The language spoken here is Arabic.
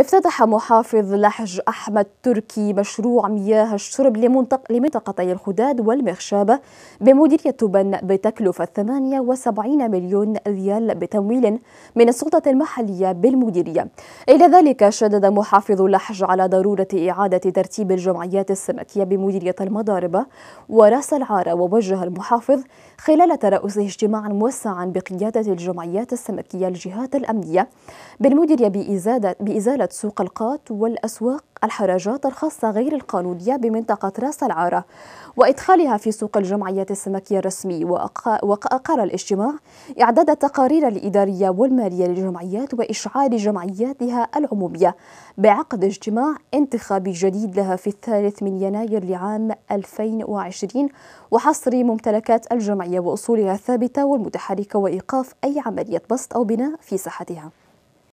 افتتح محافظ لحج أحمد تركي مشروع مياه الشرب لمنطقتي الخداد والمخشابة بمديرية تبن بتكلفة 78 مليون ريال بتمويل من السلطة المحلية بالمديرية إلى ذلك شدد محافظ لحج على ضرورة إعادة ترتيب الجمعيات السمكية بمديرية المضاربة ورأس العارة ووجه المحافظ خلال ترأسه اجتماعا موسعا بقيادة الجمعيات السمكية الجهات الأمنية بالمديرية بإزالة أوجدت سوق القات والأسواق الحراجات الخاصة غير القانونية بمنطقة راس العارة وإدخالها في سوق الجمعية السمكية الرسمي وأقر الاجتماع إعداد التقارير الإدارية والمالية للجمعيات وإشعار جمعياتها العمومية بعقد اجتماع انتخابي جديد لها في الثالث من يناير لعام 2020 وحصر ممتلكات الجمعية وأصولها الثابتة والمتحركة وإيقاف أي عملية بسط أو بناء في ساحتها